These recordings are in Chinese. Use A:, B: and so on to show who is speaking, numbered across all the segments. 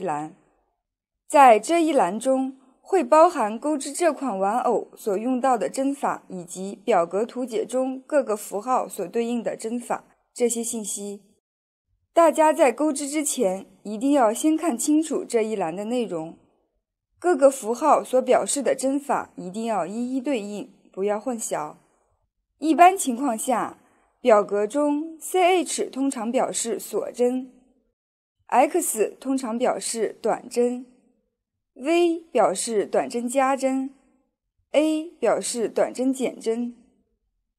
A: 栏，在这一栏中会包含钩织这款玩偶所用到的针法，以及表格图解中各个符号所对应的针法这些信息。大家在钩织之前一定要先看清楚这一栏的内容，各个符号所表示的针法一定要一一对应，不要混淆。一般情况下，表格中 CH 通常表示锁针。X 通常表示短针，V 表示短针加针，A 表示短针减针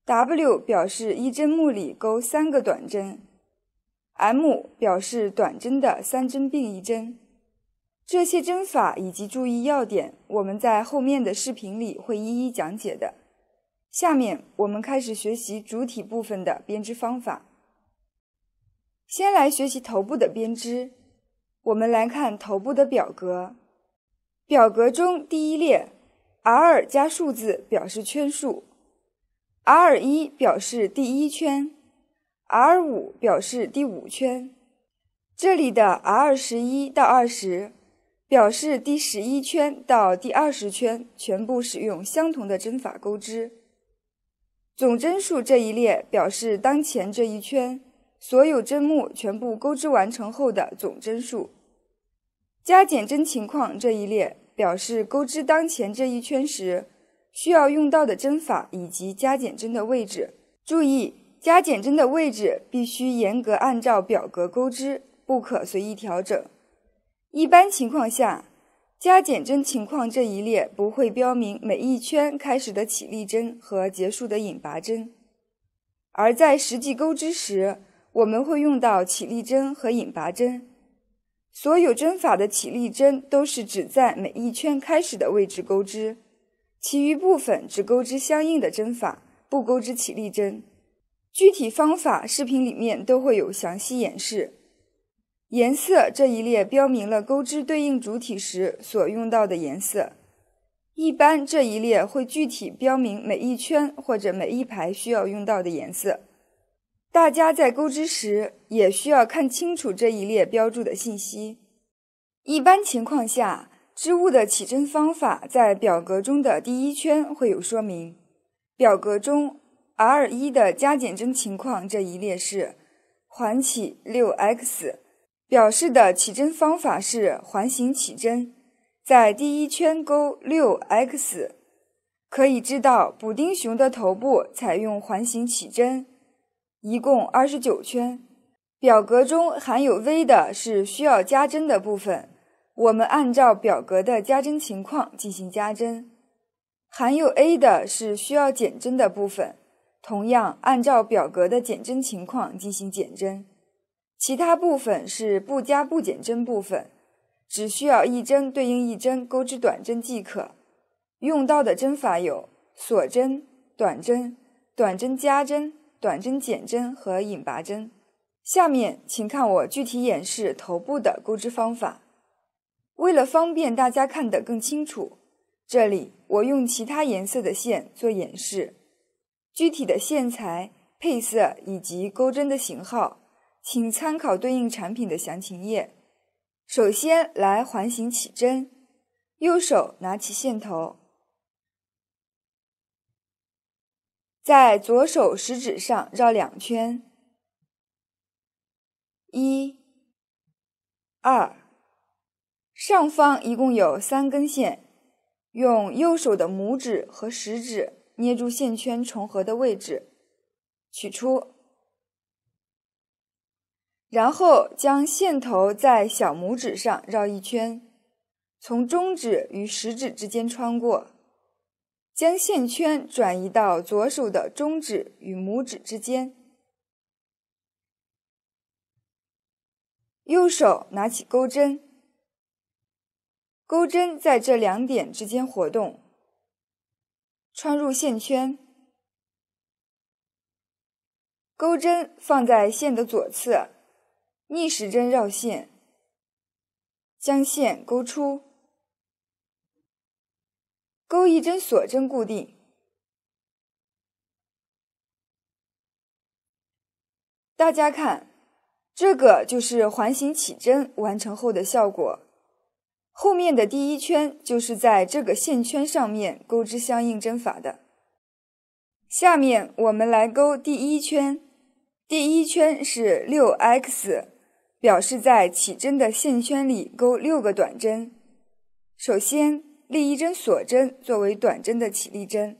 A: ，W 表示一针目里钩三个短针，M 表示短针的三针并一针。这些针法以及注意要点，我们在后面的视频里会一一讲解的。下面我们开始学习主体部分的编织方法。先来学习头部的编织。我们来看头部的表格。表格中第一列，R 加数字表示圈数，R 一表示第一圈，R 五表示第五圈。这里的 R 十一到二十表示第十一圈到第二十圈全部使用相同的针法钩织。总针数这一列表示当前这一圈。所有针目全部钩织完成后的总针数，加减针情况这一列表示钩织当前这一圈时需要用到的针法以及加减针的位置。注意，加减针的位置必须严格按照表格钩织，不可随意调整。一般情况下，加减针情况这一列不会标明每一圈开始的起立针和结束的引拔针，而在实际钩织时。我们会用到起立针和引拔针，所有针法的起立针都是只在每一圈开始的位置钩织，其余部分只钩织相应的针法，不钩织起立针。具体方法视频里面都会有详细演示。颜色这一列标明了钩织对应主体时所用到的颜色，一般这一列会具体标明每一圈或者每一排需要用到的颜色。大家在钩织时也需要看清楚这一列标注的信息。一般情况下，织物的起针方法在表格中的第一圈会有说明。表格中，R1 的加减针情况这一列是环起六 X，表示的起针方法是环形起针。在第一圈钩六 X，可以知道补丁熊的头部采用环形起针。一共二十九圈，表格中含有 V 的是需要加针的部分，我们按照表格的加针情况进行加针；含有 A 的是需要减针的部分，同样按照表格的减针情况进行减针；其他部分是不加不减针部分，只需要一针对应一针钩织短针即可。用到的针法有锁针、短针、短针加针。短针、减针和引拔针。下面，请看我具体演示头部的钩织方法。为了方便大家看得更清楚，这里我用其他颜色的线做演示。具体的线材、配色以及钩针的型号，请参考对应产品的详情页。首先来环形起针，右手拿起线头。在左手食指上绕两圈，一、二，上方一共有三根线，用右手的拇指和食指捏住线圈重合的位置，取出，然后将线头在小拇指上绕一圈，从中指与食指之间穿过。将线圈转移到左手的中指与拇指之间，右手拿起钩针，钩针在这两点之间活动，穿入线圈，钩针放在线的左侧，逆时针绕线，将线钩出。钩一针锁针固定，大家看，这个就是环形起针完成后的效果。后面的第一圈就是在这个线圈上面钩织相应针法的。下面我们来钩第一圈，第一圈是六 X，表示在起针的线圈里钩六个短针。首先。立一针锁针作为短针的起立针，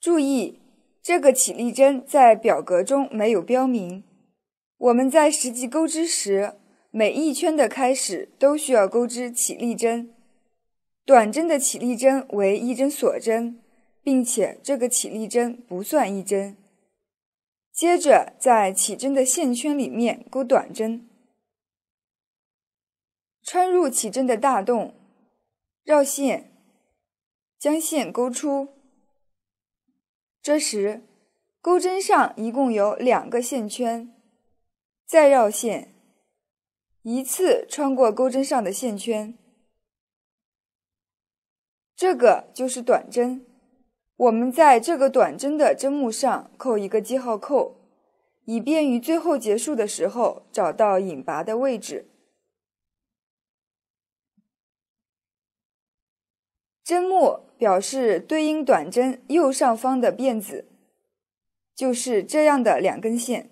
A: 注意这个起立针在表格中没有标明。我们在实际钩织时，每一圈的开始都需要钩织起立针，短针的起立针为一针锁针，并且这个起立针不算一针。接着在起针的线圈里面钩短针。穿入起针的大洞，绕线，将线勾出。这时，钩针上一共有两个线圈，再绕线，一次穿过钩针上的线圈。这个就是短针。我们在这个短针的针目上扣一个记号扣，以便于最后结束的时候找到引拔的位置。针目表示对应短针右上方的辫子，就是这样的两根线。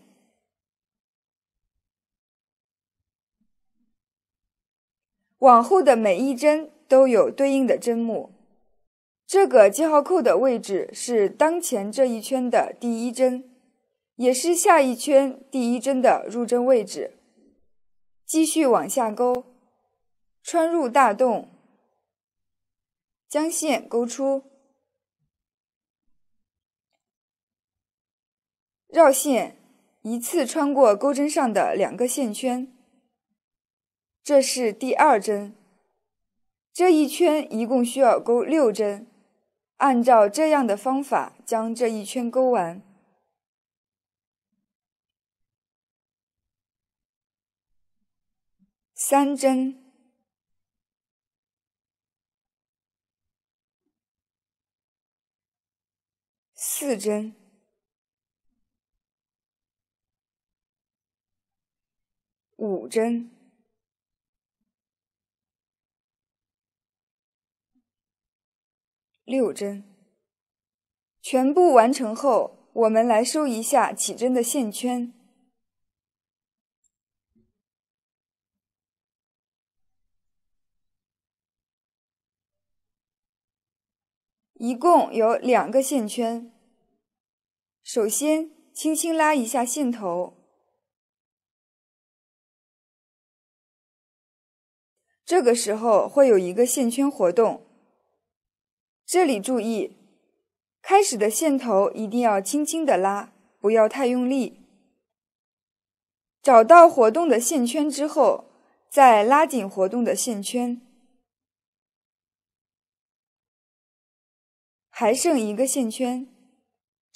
A: 往后的每一针都有对应的针目。这个记号扣的位置是当前这一圈的第一针，也是下一圈第一针的入针位置。继续往下勾，穿入大洞。将线勾出，绕线一次穿过钩针上的两个线圈，这是第二针。这一圈一共需要钩六针，按照这样的方法将这一圈钩完。
B: 三针。四针、五针、
A: 六针，全部完成后，我们来收一下起针的线圈，一共有两个线圈。首先，轻轻拉一下线头。这个时候会有一个线圈活动。这里注意，开始的线头一定要轻轻的拉，不要太用力。找到活动的线圈之后，再拉紧活动的线圈。还剩一个线圈。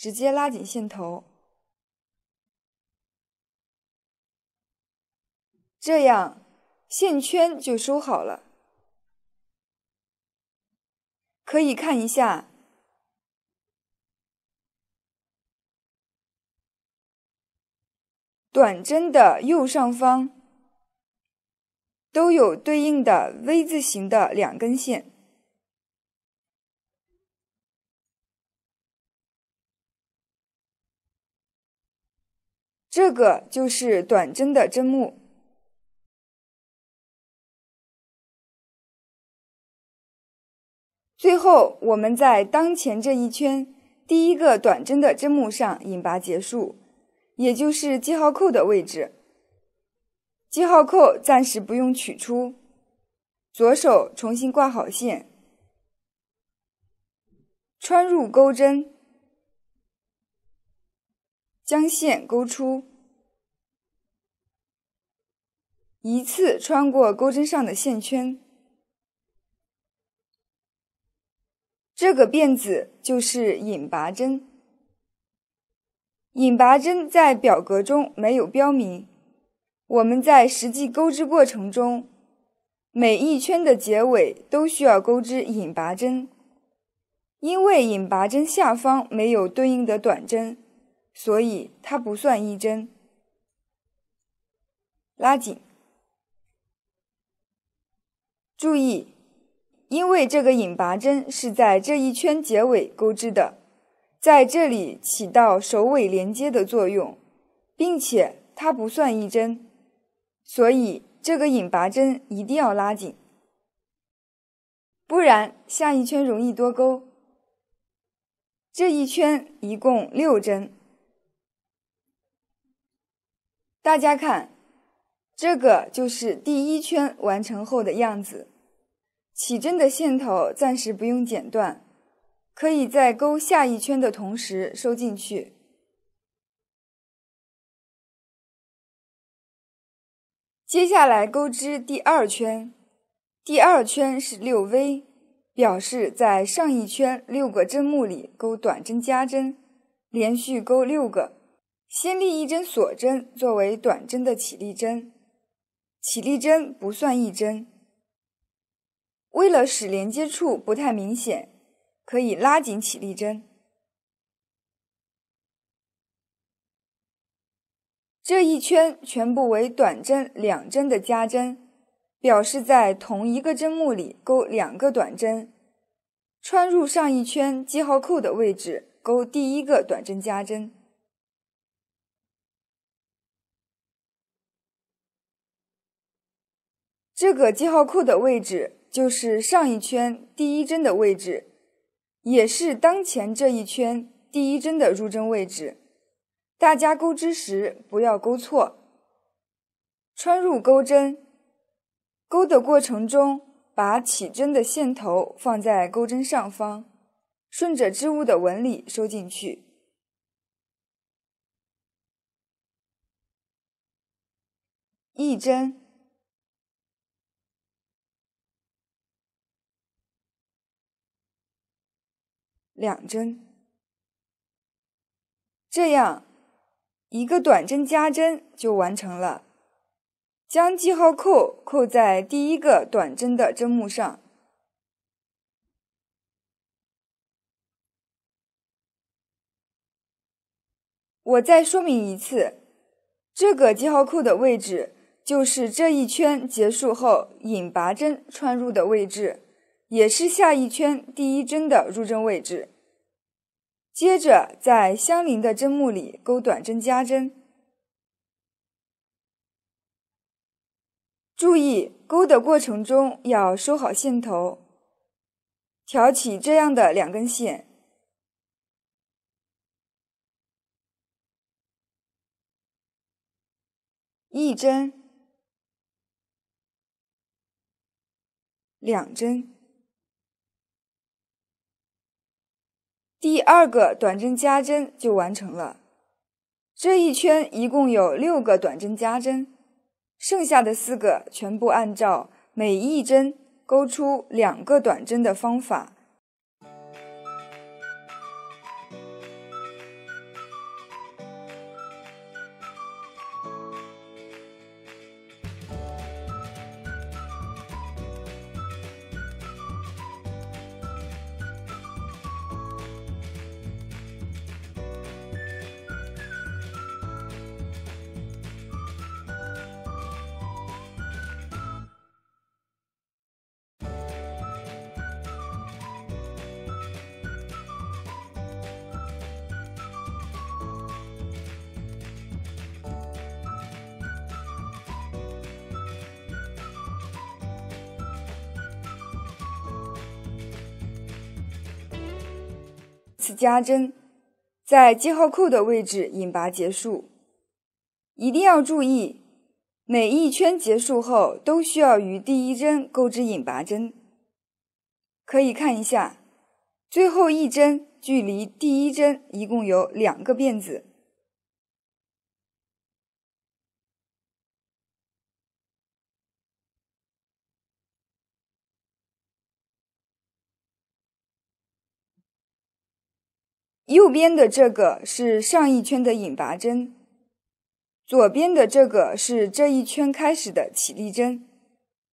A: 直接拉紧线头，这样线圈就收好了。可以看一下，短针的右上方都有对应的 V 字形的两根线。
B: 这个就是短针的针目。
A: 最后，我们在当前这一圈第一个短针的针目上引拔结束，也就是记号扣的位置。记号扣暂时不用取出，左手重新挂好线，穿入钩针。将线勾出，一次穿过钩针上的线圈，这个辫子就是引拔针。引拔针在表格中没有标明，我们在实际钩织过程中，每一圈的结尾都需要钩织引拔针，因为引拔针下方没有对应的短针。所以它不算一针，拉紧。注意，因为这个引拔针是在这一圈结尾钩织的，在这里起到首尾连接的作用，并且它不算一针，所以这个引拔针一定要拉紧，不然下一圈容易多钩。这一圈一共六针。大家看，这个就是第一圈完成后的样子。起针的线头暂时不用剪断，可以在钩下一圈的同时收进去。接下来钩织第二圈，第二圈是六 V，表示在上一圈六个针目里钩短针加针，连续钩六个。先立一针锁针作为短针的起立针，起立针不算一针。为了使连接处不太明显，可以拉紧起立针。这一圈全部为短针两针的加针，表示在同一个针目里钩两个短针。穿入上一圈记号扣的位置，钩第一个短针加针。这个记号扣的位置就是上一圈第一针的位置，也是当前这一圈第一针的入针位置。大家钩织时不要钩错。穿入钩针，钩的过程中把起针的线头放在钩针上方，顺着织物的纹理收进去，一针。两针，这样一个短针加针就完成了。将记号扣扣在第一个短针的针目上。我再说明一次，这个记号扣的位置就是这一圈结束后引拔针穿入的位置，也是下一圈第一针的入针位置。接着，在相邻的针目里钩短针加针，注意钩的过程中要收好线头，挑起这样的两根线，一针，两针。第二个短针加针就完成了，这一圈一共有六个短针加针，剩下的四个全部按照每一针钩出两个短针的方法。次加针，在记号扣的位置引拔结束，一定要注意，每一圈结束后都需要与第一针钩织引拔针。可以看一下，最后一针距离第一针一共有两个辫子。右边的这个是上一圈的引拔针，左边的这个是这一圈开始的起立针，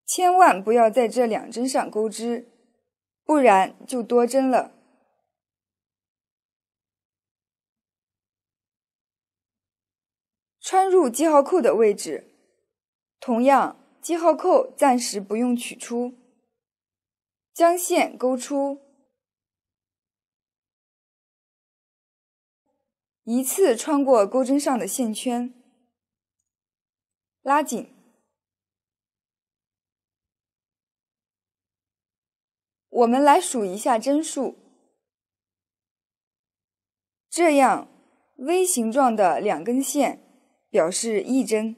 A: 千万不要在这两针上钩织，不然就多针了。穿入记号扣的位置，同样记号扣暂时不用取出，将线钩出。
B: 一次穿
A: 过钩针上的线圈，拉紧。我们来数一下针数，这样 V 形状的两根线表示一针。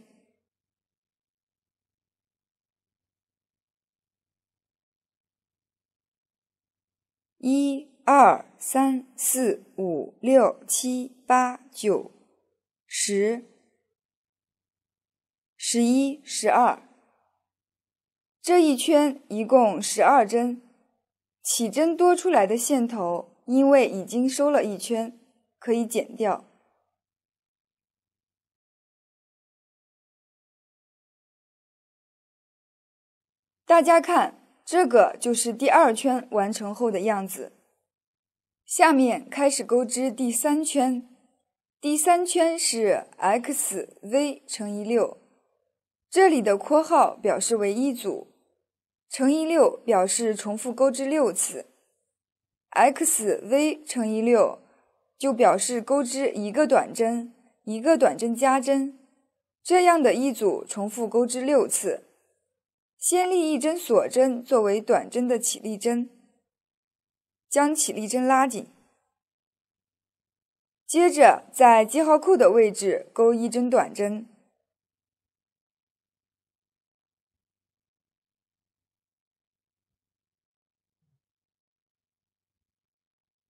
A: 一二。三四五六七八九十，十一十二，这一圈一共十二针。起针多出来的线头，因为已经收了一圈，可以剪掉。大家看，这个就是第二圈完成后的样子。下面开始钩织第三圈，第三圈是 xv 乘以六，这里的括号表示为一组，乘以六表示重复钩织六次，xv 乘以六就表示钩织一个短针，一个短针加针，这样的一组重复钩织六次，先立一针锁针作为短针的起立针。将起立针拉紧，接着在记号扣的位置钩一针短针，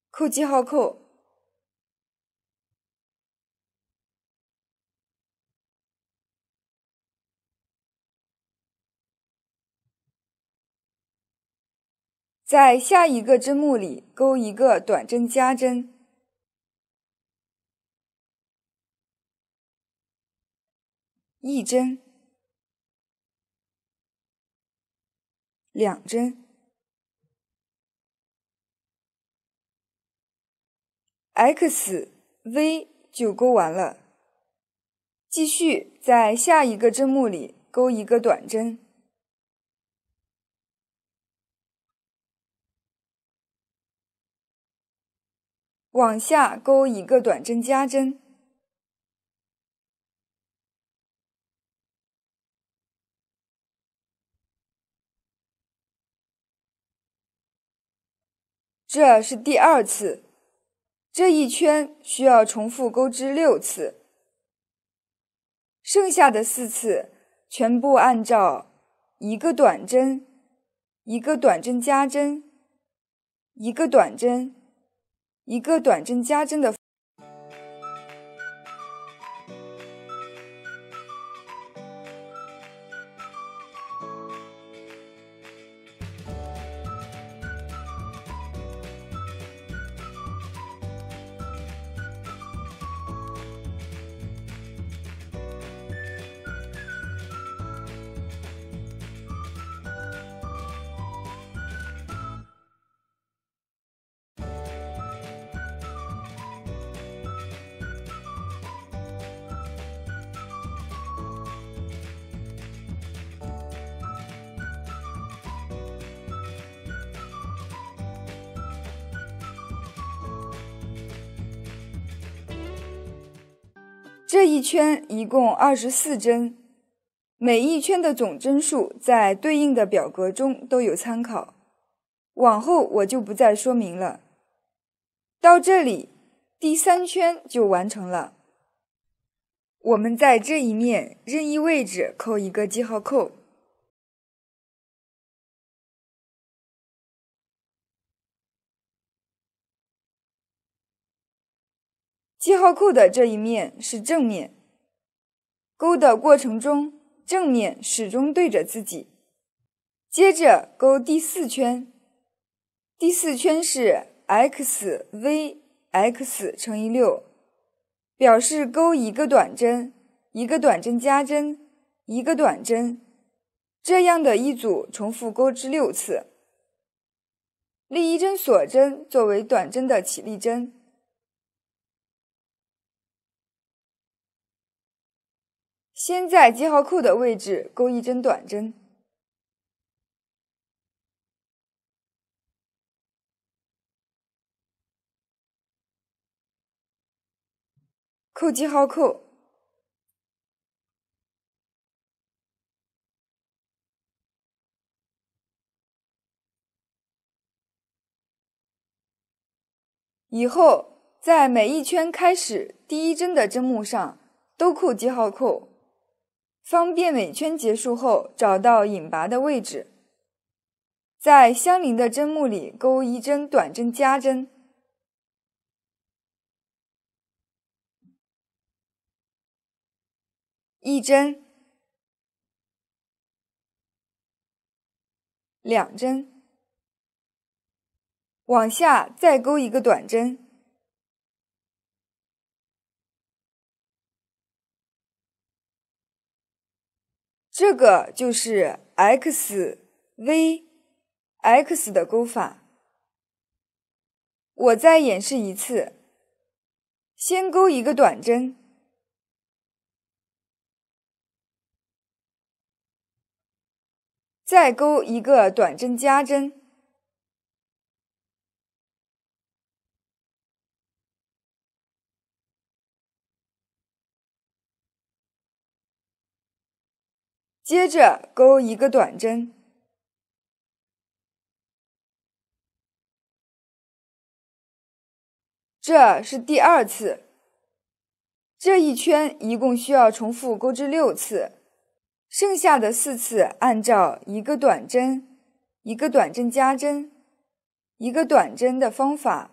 B: 扣记号扣。
A: 在下一个针目里钩一个短针加针，一针、
B: 两针
A: ，X V 就钩完了。继续在下一个针目里钩一个短针。往下钩一个短针加针，这是第二次。这一圈需要重复钩织六次，剩下的四次全部按照一个短针、一个短针加针、一个短针。一个短针加针的。这一圈一共二十四针，每一圈的总针数在对应的表格中都有参考，往后我就不再说明了。到这里，第三圈就完成了。我们在这一面任意位置扣一个记号扣。套扣的这一面是正面，钩的过程中正面始终对着自己。接着钩第四圈，第四圈是 XVX 乘以六，表示钩一个短针、一个短针加针、一个短针，这样的一组重复钩织六次，立一针锁针作为短针的起立针。先在记号扣的位置钩一针短针，
B: 扣记号扣。
A: 以后在每一圈开始第一针的针目上都扣记号扣。方便尾圈结束后，找到引拔的位置，在相邻的针目里钩一针短针加针，
B: 一针，两针，往下再钩一个短针。
A: 这个就是 X V X 的钩法。我再演示一次，先钩一个短针，
B: 再钩一个短针加针。接着钩一个短针，
A: 这是第二次。这一圈一共需要重复钩织六次，剩下的四次按照一个短针、一个短针加针、一个短针的方法。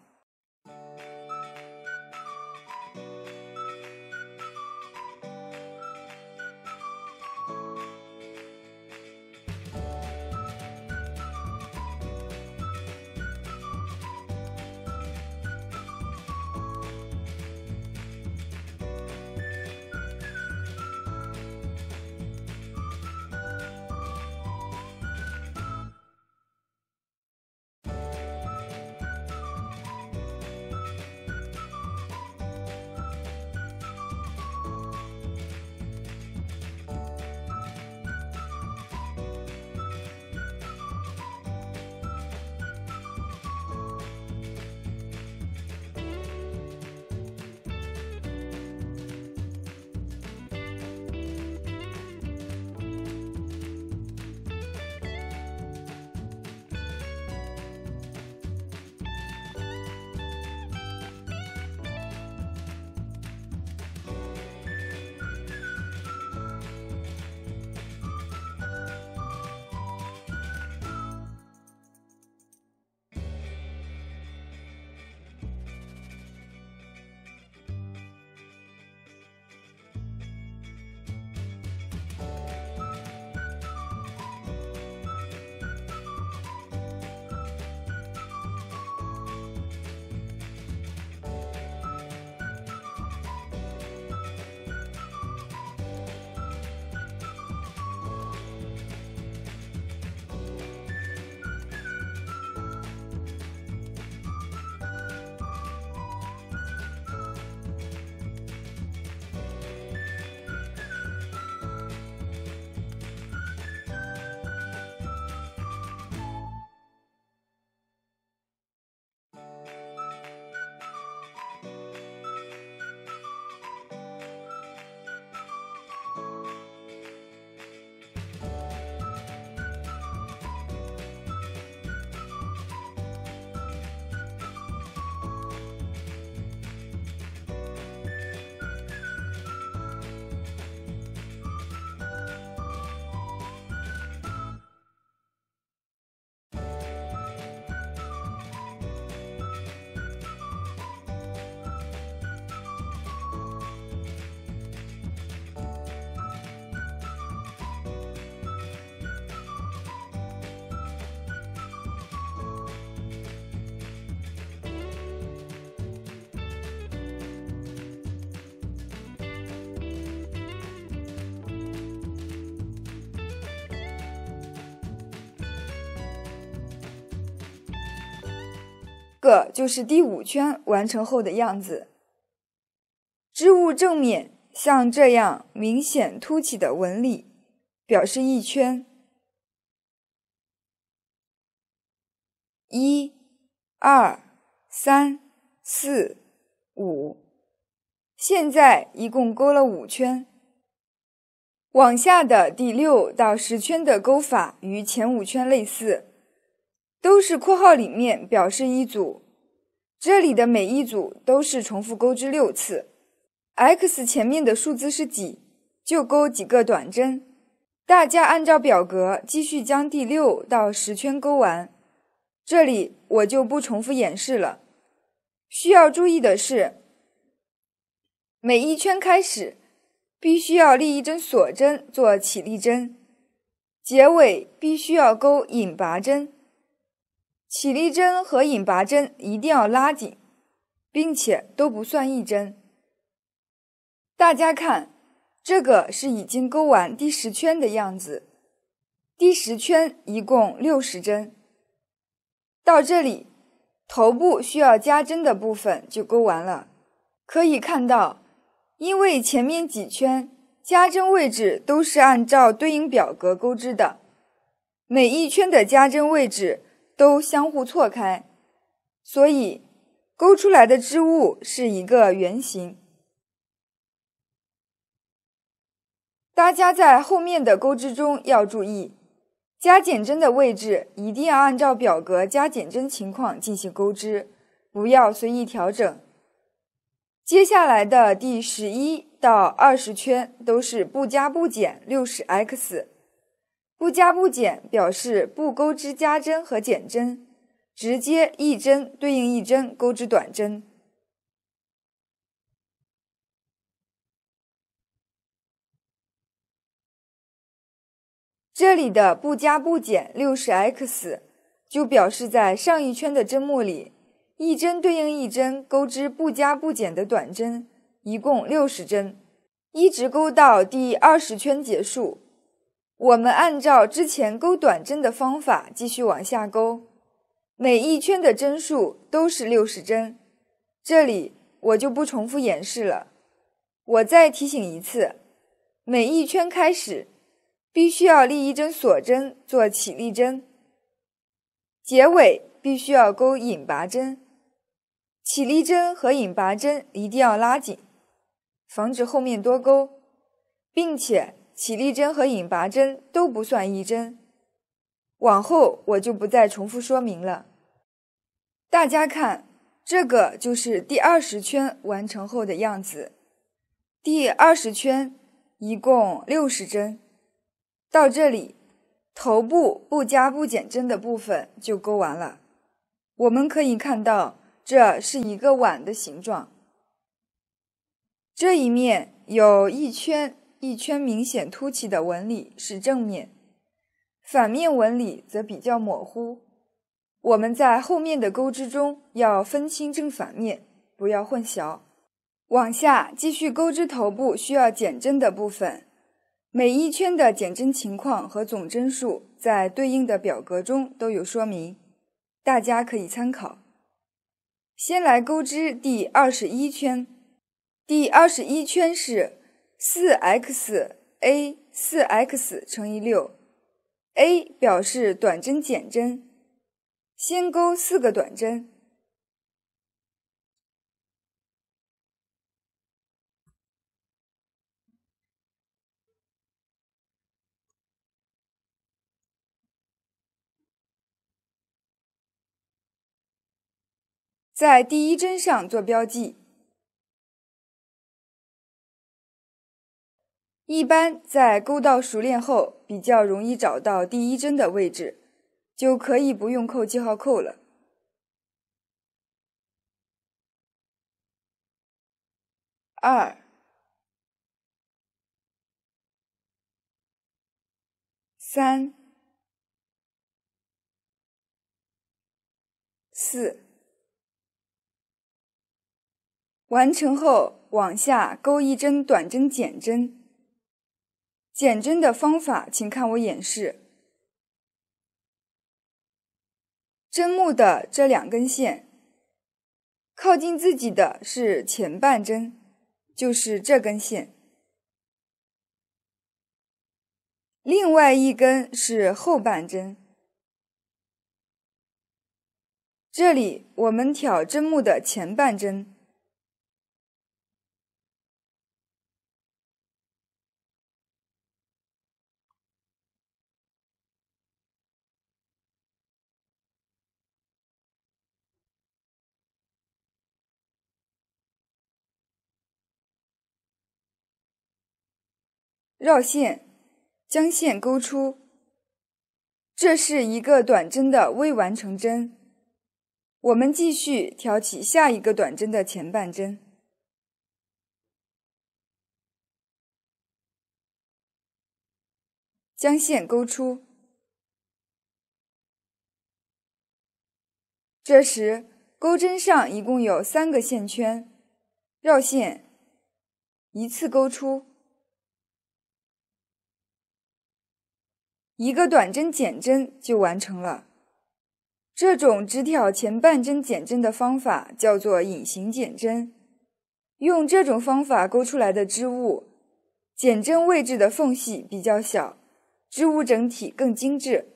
A: 这就是第五圈完成后的样子。织物正面像这样明显凸起的纹理，表示一圈。一、二、三、四、五，现在一共勾了五圈。往下的第六到十圈的勾法与前五圈类似。都是括号里面表示一组，这里的每一组都是重复钩织六次。x 前面的数字是几，就钩几个短针。大家按照表格继续将第六到十圈钩完，这里我就不重复演示了。需要注意的是，每一圈开始必须要立一针锁针做起立针，结尾必须要勾引拔针。起立针和引拔针一定要拉紧，并且都不算一针。大家看，这个是已经钩完第十圈的样子，第十圈一共六十针。到这里，头部需要加针的部分就钩完了。可以看到，因为前面几圈加针位置都是按照对应表格钩织的，每一圈的加针位置。都相互错开，所以钩出来的织物是一个圆形。大家在后面的钩织中要注意，加减针的位置一定要按照表格加减针情况进行钩织，不要随意调整。接下来的第十一到二十圈都是不加不减，六十 X。不加不减表示不钩织加针和减针，直接一针对应一针钩织短针。这里的不加不减六十 X 就表示在上一圈的针目里，一针对应一针钩织不加不减的短针，一共六十针，一直钩到第二十圈结束。我们按照之前钩短针的方法继续往下钩，每一圈的针数都是六十针。这里我就不重复演示了。我再提醒一次，每一圈开始必须要立一针锁针做起立针，结尾必须要勾引拔针，起立针和引拔针一定要拉紧，防止后面多钩，并且。起立针和引拔针都不算一针，往后我就不再重复说明了。大家看，这个就是第二十圈完成后的样子。第二十圈一共六十针，到这里，头部不加不减针的部分就钩完了。我们可以看到，这是一个碗的形状。这一面有一圈。一圈明显凸起的纹理是正面，反面纹理则比较模糊。我们在后面的钩织中要分清正反面，不要混淆。往下继续钩织头部需要减针的部分，每一圈的减针情况和总针数在对应的表格中都有说明，大家可以参考。先来钩织第二十一圈，第二十一圈是。四 x a 四 x 乘以六，a 表示短针减针，先勾四个短针，
B: 在第一针上做标记。
A: 一般在钩到熟练后，比较容易找到第一针的位置，就可以不用扣记号扣了。二、三、四，完成后往下钩一针短针，减针。减针的方法，请看我演示。针目的这两根线，靠近自己的是前半针，就是这根线；另外一根是后半针。这里我们挑针目的前半针。绕线，将线勾出。这是一个短针的未完成针，我们继续挑起下一个短针的前半针，将线勾出。这时，钩针上一共有三个线圈，绕线，一次勾出。一个短针减针就完成了。这种只挑前半针减针的方法叫做隐形减针。用这种方法钩出来的织物，减针位置的缝隙比较小，织物整体更精致。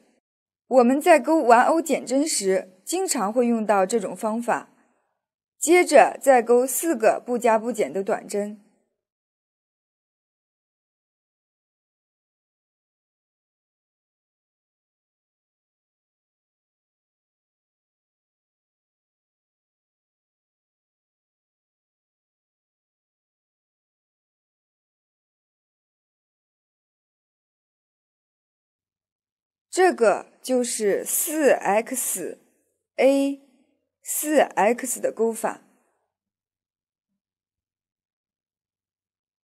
A: 我们在钩玩偶减针时，经常会用到这种方法。接着再钩四个不加不减的短针。这个就是四 x a 四 x 的钩法，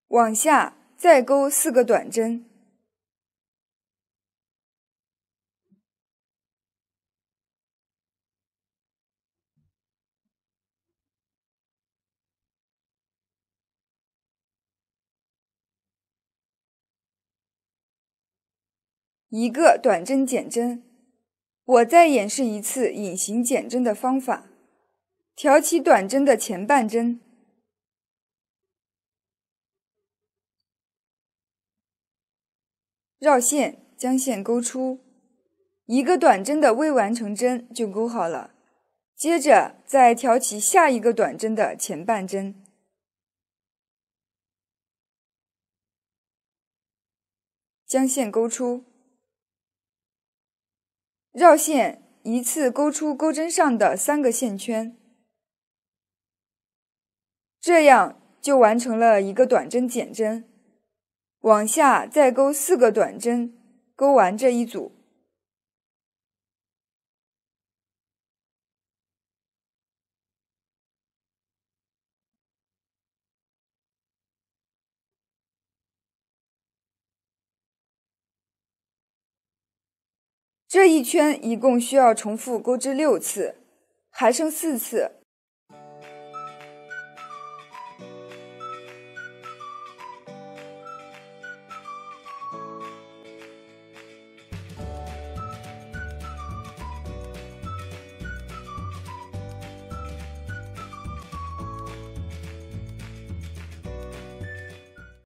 A: 往下再钩四个短针。一个短针减针，我再演示一次隐形减针的方法。挑起短针的前半针，绕线将线勾出，一个短针的未完成针就勾好了。接着再挑起下一个短针的前半针，将线勾出。绕线一次，钩出钩针上的三个线圈，这样就完成了一个短针减针。往下再钩四个短针，钩完这一组。这一圈一共需要重复钩织六次，还剩四次。